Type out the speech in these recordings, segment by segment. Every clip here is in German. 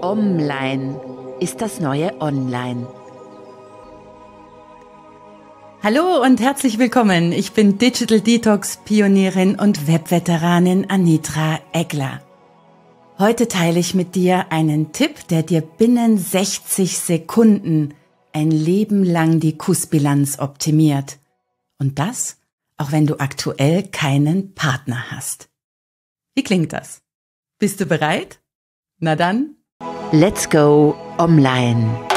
Online ist das neue Online. Hallo und herzlich willkommen. Ich bin Digital Detox Pionierin und Webveteranin Anitra Egler. Heute teile ich mit dir einen Tipp, der dir binnen 60 Sekunden ein Leben lang die Kussbilanz optimiert. Und das, auch wenn du aktuell keinen Partner hast. Wie klingt das? Bist du bereit? Na dann. Let's go online.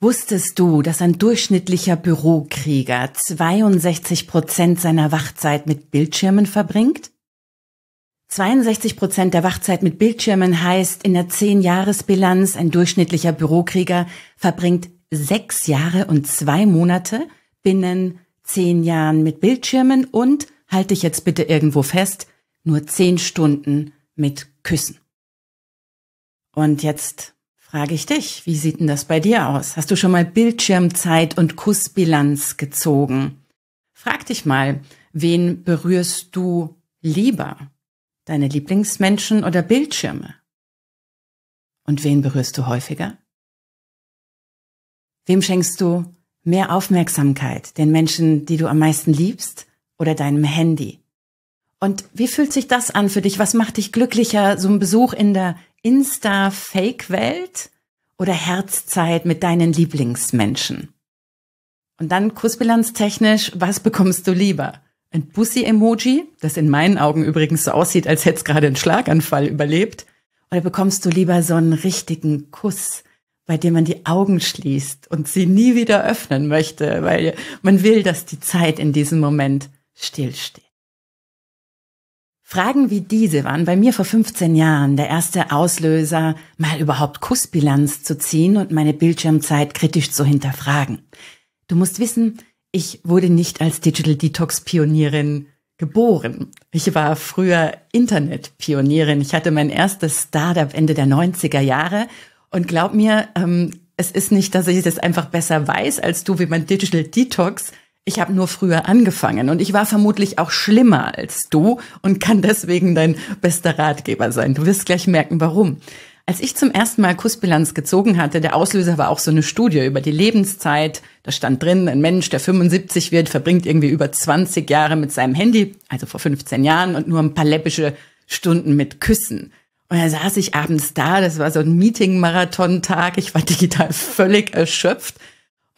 Wusstest du, dass ein durchschnittlicher Bürokrieger 62 Prozent seiner Wachzeit mit Bildschirmen verbringt? 62 Prozent der Wachzeit mit Bildschirmen heißt, in der 10-Jahres-Bilanz ein durchschnittlicher Bürokrieger verbringt sechs Jahre und zwei Monate binnen zehn Jahren mit Bildschirmen und, halte ich jetzt bitte irgendwo fest, nur zehn Stunden mit Küssen. Und jetzt Frage ich dich, wie sieht denn das bei dir aus? Hast du schon mal Bildschirmzeit und Kussbilanz gezogen? Frag dich mal, wen berührst du lieber? Deine Lieblingsmenschen oder Bildschirme? Und wen berührst du häufiger? Wem schenkst du mehr Aufmerksamkeit? Den Menschen, die du am meisten liebst oder deinem Handy? Und wie fühlt sich das an für dich? Was macht dich glücklicher? So ein Besuch in der Insta-Fake-Welt oder Herzzeit mit deinen Lieblingsmenschen? Und dann kursbilanztechnisch, was bekommst du lieber? Ein Bussi-Emoji, das in meinen Augen übrigens so aussieht, als hätte es gerade einen Schlaganfall überlebt. Oder bekommst du lieber so einen richtigen Kuss, bei dem man die Augen schließt und sie nie wieder öffnen möchte, weil man will, dass die Zeit in diesem Moment stillsteht. Fragen wie diese waren bei mir vor 15 Jahren der erste Auslöser, mal überhaupt Kussbilanz zu ziehen und meine Bildschirmzeit kritisch zu hinterfragen. Du musst wissen, ich wurde nicht als Digital Detox Pionierin geboren. Ich war früher Internet Pionierin. Ich hatte mein erstes Startup Ende der 90er Jahre und glaub mir, ähm, es ist nicht, dass ich das einfach besser weiß als du, wie man Digital Detox ich habe nur früher angefangen und ich war vermutlich auch schlimmer als du und kann deswegen dein bester Ratgeber sein. Du wirst gleich merken, warum. Als ich zum ersten Mal Kussbilanz gezogen hatte, der Auslöser war auch so eine Studie über die Lebenszeit. Da stand drin, ein Mensch, der 75 wird, verbringt irgendwie über 20 Jahre mit seinem Handy, also vor 15 Jahren, und nur ein paar läppische Stunden mit Küssen. Und da saß ich abends da, das war so ein Meeting-Marathon-Tag, ich war digital völlig erschöpft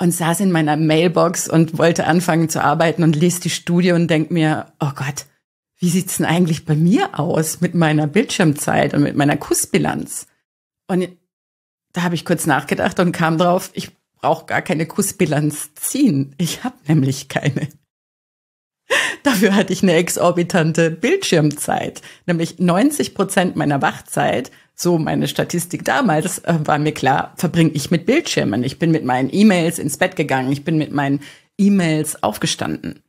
und saß in meiner Mailbox und wollte anfangen zu arbeiten und liest die Studie und denkt mir, oh Gott, wie sieht's denn eigentlich bei mir aus mit meiner Bildschirmzeit und mit meiner Kussbilanz? Und da habe ich kurz nachgedacht und kam drauf, ich brauche gar keine Kussbilanz ziehen. Ich habe nämlich keine. Dafür hatte ich eine exorbitante Bildschirmzeit, nämlich 90 Prozent meiner Wachzeit, so meine Statistik damals, äh, war mir klar, verbringe ich mit Bildschirmen. Ich bin mit meinen E-Mails ins Bett gegangen, ich bin mit meinen E-Mails aufgestanden.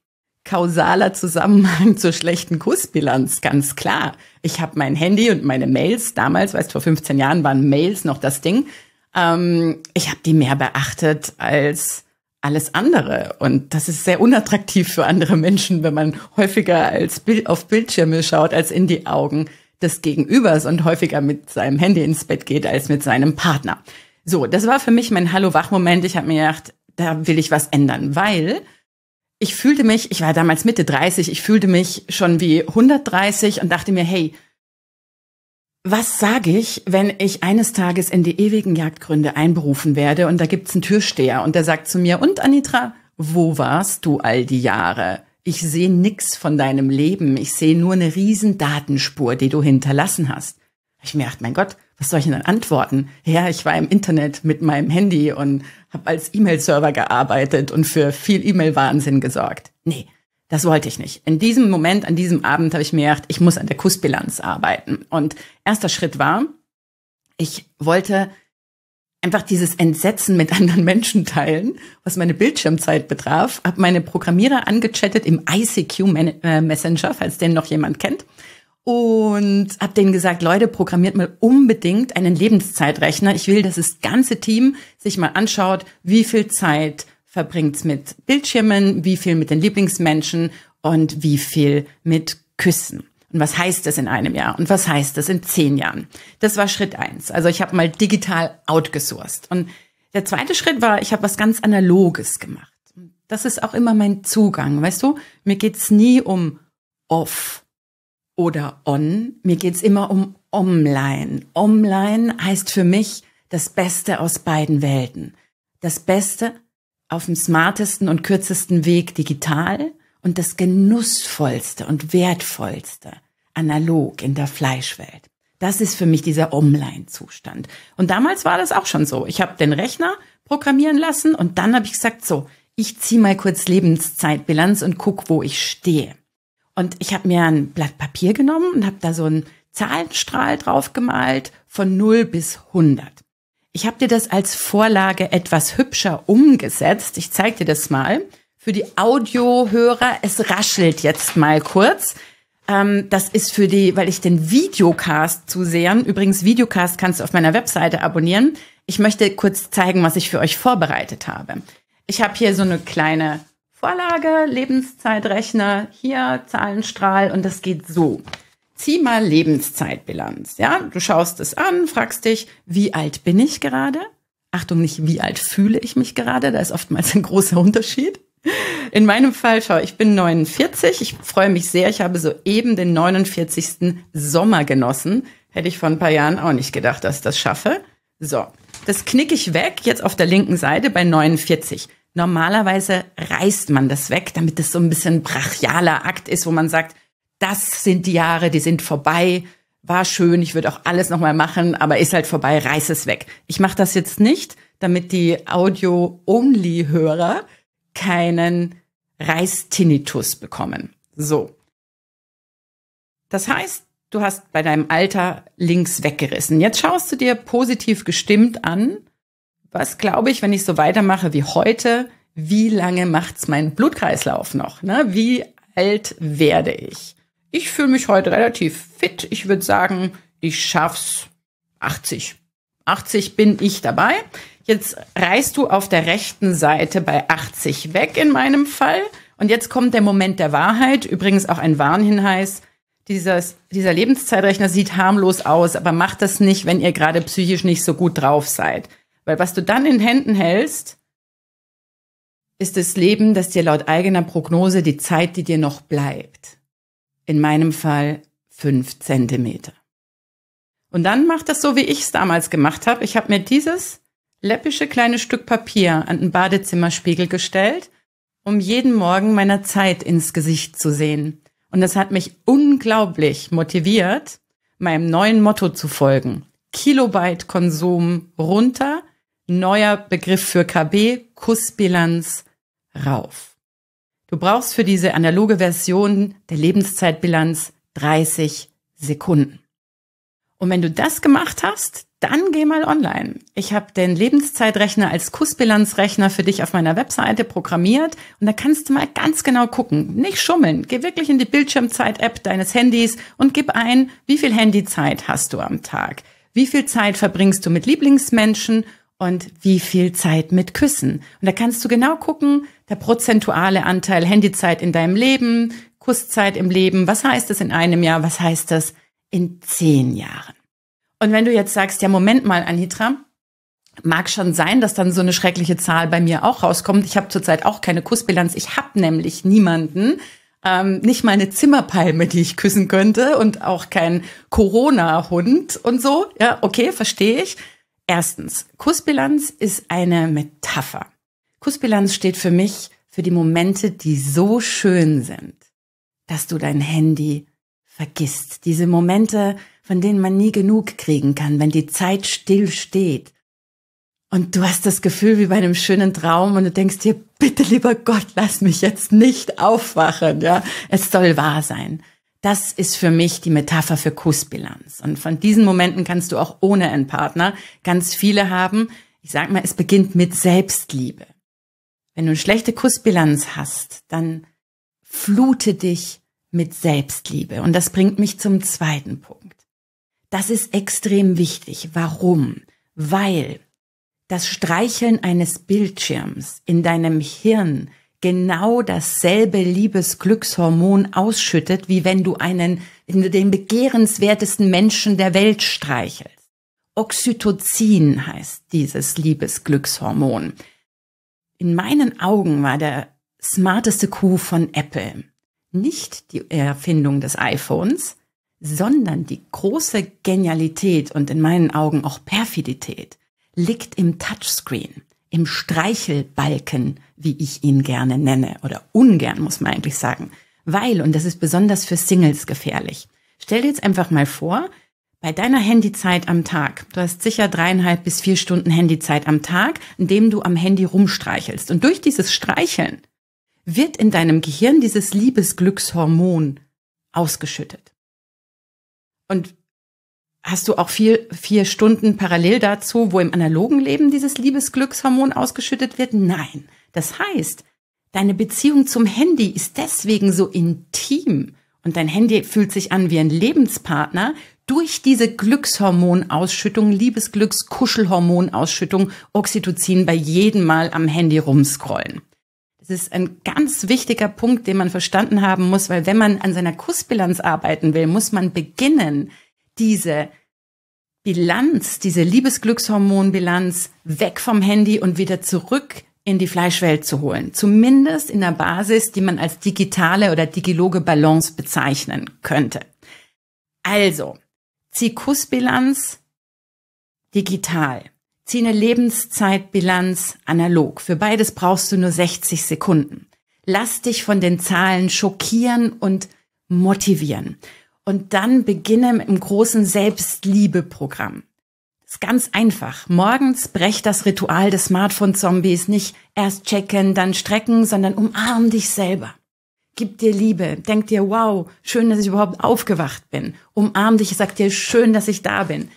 Kausaler Zusammenhang zur schlechten Kussbilanz, ganz klar. Ich habe mein Handy und meine Mails, damals, weißt vor 15 Jahren waren Mails noch das Ding, ähm, ich habe die mehr beachtet als alles andere. Und das ist sehr unattraktiv für andere Menschen, wenn man häufiger als Bild auf Bildschirme schaut als in die Augen des Gegenübers und häufiger mit seinem Handy ins Bett geht als mit seinem Partner. So, das war für mich mein Hallo-Wach-Moment. Ich habe mir gedacht, da will ich was ändern, weil ich fühlte mich, ich war damals Mitte 30, ich fühlte mich schon wie 130 und dachte mir, hey, was sage ich, wenn ich eines Tages in die ewigen Jagdgründe einberufen werde und da gibt's einen Türsteher und der sagt zu mir, und Anitra, wo warst du all die Jahre? Ich sehe nix von deinem Leben, ich sehe nur eine riesen Datenspur, die du hinterlassen hast. Ich mir dachte, mein Gott, was soll ich denn antworten? Ja, ich war im Internet mit meinem Handy und habe als E-Mail-Server gearbeitet und für viel E-Mail-Wahnsinn gesorgt. Nee, das wollte ich nicht. In diesem Moment, an diesem Abend habe ich mir gedacht, ich muss an der Kussbilanz arbeiten. Und erster Schritt war, ich wollte einfach dieses Entsetzen mit anderen Menschen teilen, was meine Bildschirmzeit betraf, habe meine Programmierer angechattet im ICQ äh, Messenger, falls den noch jemand kennt, und habe denen gesagt, Leute, programmiert mal unbedingt einen Lebenszeitrechner. Ich will, dass das ganze Team sich mal anschaut, wie viel Zeit verbringt es mit Bildschirmen, wie viel mit den Lieblingsmenschen und wie viel mit Küssen. Und was heißt das in einem Jahr? Und was heißt das in zehn Jahren? Das war Schritt eins. Also ich habe mal digital outgesourced. Und der zweite Schritt war, ich habe was ganz Analoges gemacht. Das ist auch immer mein Zugang, weißt du? Mir geht's nie um off oder on. Mir geht's immer um online. Online heißt für mich das Beste aus beiden Welten. Das Beste auf dem smartesten und kürzesten Weg digital und das genussvollste und wertvollste analog in der Fleischwelt. Das ist für mich dieser Online-Zustand. Und damals war das auch schon so. Ich habe den Rechner programmieren lassen und dann habe ich gesagt, so, ich ziehe mal kurz Lebenszeitbilanz und guck, wo ich stehe. Und ich habe mir ein Blatt Papier genommen und habe da so einen Zahlenstrahl drauf gemalt von 0 bis 100. Ich habe dir das als Vorlage etwas hübscher umgesetzt. Ich zeige dir das mal. Für die Audiohörer, es raschelt jetzt mal kurz. Ähm, das ist für die, weil ich den Videocast zu sehen. Übrigens, Videocast kannst du auf meiner Webseite abonnieren. Ich möchte kurz zeigen, was ich für euch vorbereitet habe. Ich habe hier so eine kleine Vorlage, Lebenszeitrechner, hier Zahlenstrahl und das geht so zieh mal Lebenszeitbilanz. Ja, du schaust es an, fragst dich, wie alt bin ich gerade? Achtung, nicht wie alt fühle ich mich gerade, da ist oftmals ein großer Unterschied. In meinem Fall, schau, ich bin 49, ich freue mich sehr, ich habe soeben den 49. Sommer genossen. Hätte ich vor ein paar Jahren auch nicht gedacht, dass ich das schaffe. So, das knicke ich weg, jetzt auf der linken Seite bei 49. Normalerweise reißt man das weg, damit es so ein bisschen brachialer Akt ist, wo man sagt, das sind die Jahre, die sind vorbei, war schön, ich würde auch alles nochmal machen, aber ist halt vorbei, reiß es weg. Ich mache das jetzt nicht, damit die Audio-Only-Hörer keinen Reistinnitus bekommen. So. Das heißt, du hast bei deinem Alter links weggerissen. Jetzt schaust du dir positiv gestimmt an, was glaube ich, wenn ich so weitermache wie heute, wie lange macht's mein Blutkreislauf noch? Ne? Wie alt werde ich? Ich fühle mich heute relativ fit. Ich würde sagen, ich schaff's 80. 80 bin ich dabei. Jetzt reißt du auf der rechten Seite bei 80 weg in meinem Fall. Und jetzt kommt der Moment der Wahrheit. Übrigens auch ein Warnhinweis. Dieses, dieser Lebenszeitrechner sieht harmlos aus, aber macht das nicht, wenn ihr gerade psychisch nicht so gut drauf seid. Weil was du dann in Händen hältst, ist das Leben, das dir laut eigener Prognose die Zeit, die dir noch bleibt in meinem Fall fünf Zentimeter. Und dann macht das so, wie ich es damals gemacht habe. Ich habe mir dieses läppische kleine Stück Papier an den Badezimmerspiegel gestellt, um jeden Morgen meiner Zeit ins Gesicht zu sehen. Und das hat mich unglaublich motiviert, meinem neuen Motto zu folgen. Kilobyte Konsum runter, neuer Begriff für KB, Kussbilanz rauf. Du brauchst für diese analoge Version der Lebenszeitbilanz 30 Sekunden. Und wenn du das gemacht hast, dann geh mal online. Ich habe den Lebenszeitrechner als Kussbilanzrechner für dich auf meiner Webseite programmiert und da kannst du mal ganz genau gucken. Nicht schummeln, geh wirklich in die Bildschirmzeit-App deines Handys und gib ein, wie viel Handyzeit hast du am Tag? Wie viel Zeit verbringst du mit Lieblingsmenschen und wie viel Zeit mit Küssen. Und da kannst du genau gucken, der prozentuale Anteil Handyzeit in deinem Leben, Kusszeit im Leben, was heißt das in einem Jahr, was heißt das in zehn Jahren. Und wenn du jetzt sagst, ja, Moment mal, Anitra, mag schon sein, dass dann so eine schreckliche Zahl bei mir auch rauskommt. Ich habe zurzeit auch keine Kussbilanz. Ich habe nämlich niemanden, ähm, nicht mal eine Zimmerpalme, die ich küssen könnte und auch kein Corona-Hund und so. Ja, okay, verstehe ich. Erstens, Kussbilanz ist eine Metapher. Kussbilanz steht für mich für die Momente, die so schön sind, dass du dein Handy vergisst. Diese Momente, von denen man nie genug kriegen kann, wenn die Zeit still steht. Und du hast das Gefühl wie bei einem schönen Traum und du denkst dir, bitte lieber Gott, lass mich jetzt nicht aufwachen, ja. Es soll wahr sein. Das ist für mich die Metapher für Kussbilanz. Und von diesen Momenten kannst du auch ohne einen Partner ganz viele haben. Ich sag mal, es beginnt mit Selbstliebe. Wenn du eine schlechte Kussbilanz hast, dann flute dich mit Selbstliebe. Und das bringt mich zum zweiten Punkt. Das ist extrem wichtig. Warum? Weil das Streicheln eines Bildschirms in deinem Hirn genau dasselbe Liebesglückshormon ausschüttet, wie wenn du einen, den begehrenswertesten Menschen der Welt streichelst. Oxytocin heißt dieses Liebesglückshormon. In meinen Augen war der smarteste Coup von Apple nicht die Erfindung des iPhones, sondern die große Genialität und in meinen Augen auch Perfidität liegt im Touchscreen im Streichelbalken, wie ich ihn gerne nenne, oder ungern muss man eigentlich sagen. Weil, und das ist besonders für Singles gefährlich, stell dir jetzt einfach mal vor, bei deiner Handyzeit am Tag, du hast sicher dreieinhalb bis vier Stunden Handyzeit am Tag, indem du am Handy rumstreichelst. Und durch dieses Streicheln wird in deinem Gehirn dieses Liebesglückshormon ausgeschüttet. Und Hast du auch vier, vier Stunden parallel dazu, wo im analogen Leben dieses Liebesglückshormon ausgeschüttet wird? Nein. Das heißt, deine Beziehung zum Handy ist deswegen so intim und dein Handy fühlt sich an wie ein Lebenspartner durch diese Glückshormonausschüttung, Liebesglückskuschelhormonausschüttung, Oxytocin bei jedem Mal am Handy rumscrollen. Das ist ein ganz wichtiger Punkt, den man verstanden haben muss, weil wenn man an seiner Kussbilanz arbeiten will, muss man beginnen, diese Bilanz, diese Liebesglückshormonbilanz weg vom Handy und wieder zurück in die Fleischwelt zu holen. Zumindest in der Basis, die man als digitale oder digiloge Balance bezeichnen könnte. Also, zieh Kussbilanz digital. Zieh eine Lebenszeitbilanz analog. Für beides brauchst du nur 60 Sekunden. Lass dich von den Zahlen schockieren und motivieren und dann beginne mit dem großen Selbstliebe-Programm. Ist ganz einfach. Morgens brech das Ritual des Smartphone-Zombies nicht erst checken, dann strecken, sondern umarm dich selber. Gib dir Liebe. Denk dir, wow, schön, dass ich überhaupt aufgewacht bin. Umarm dich, sag dir, schön, dass ich da bin.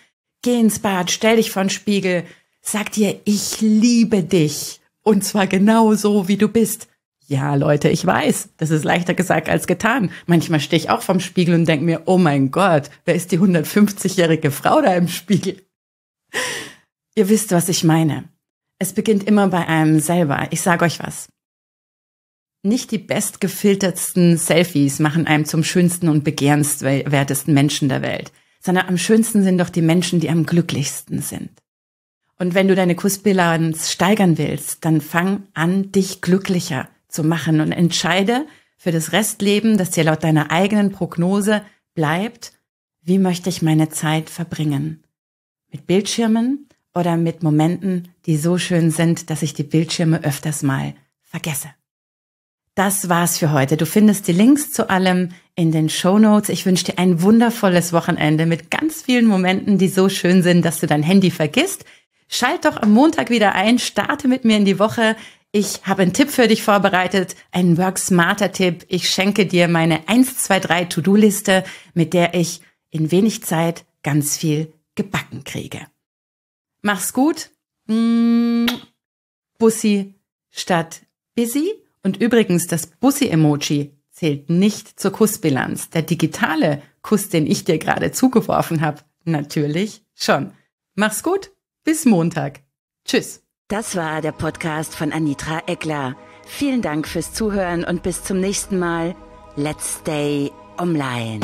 Geh ins Bad, stell dich vor den Spiegel. Sag dir, ich liebe dich. Und zwar genau so, wie du bist. Ja, Leute, ich weiß, das ist leichter gesagt als getan. Manchmal stehe ich auch vom Spiegel und denke mir, oh mein Gott, wer ist die 150-jährige Frau da im Spiegel? Ihr wisst, was ich meine. Es beginnt immer bei einem selber. Ich sage euch was. Nicht die bestgefiltertsten Selfies machen einem zum schönsten und begehrenswertesten Menschen der Welt, sondern am schönsten sind doch die Menschen, die am glücklichsten sind. Und wenn du deine Kussbilanz steigern willst, dann fang an, dich glücklicher zu machen und entscheide für das Restleben, das dir laut deiner eigenen Prognose bleibt, wie möchte ich meine Zeit verbringen? Mit Bildschirmen oder mit Momenten, die so schön sind, dass ich die Bildschirme öfters mal vergesse. Das war's für heute. Du findest die Links zu allem in den Show Notes. Ich wünsche dir ein wundervolles Wochenende mit ganz vielen Momenten, die so schön sind, dass du dein Handy vergisst. Schalt doch am Montag wieder ein, starte mit mir in die Woche. Ich habe einen Tipp für dich vorbereitet, einen Work Smarter Tipp. Ich schenke dir meine 1, 2, 3 To-Do-Liste, mit der ich in wenig Zeit ganz viel gebacken kriege. Mach's gut. Mm, Bussi statt Busy. Und übrigens, das Bussi-Emoji zählt nicht zur Kussbilanz. Der digitale Kuss, den ich dir gerade zugeworfen habe, natürlich schon. Mach's gut, bis Montag. Tschüss. Das war der Podcast von Anitra Eckler. Vielen Dank fürs Zuhören und bis zum nächsten Mal. Let's Stay Online.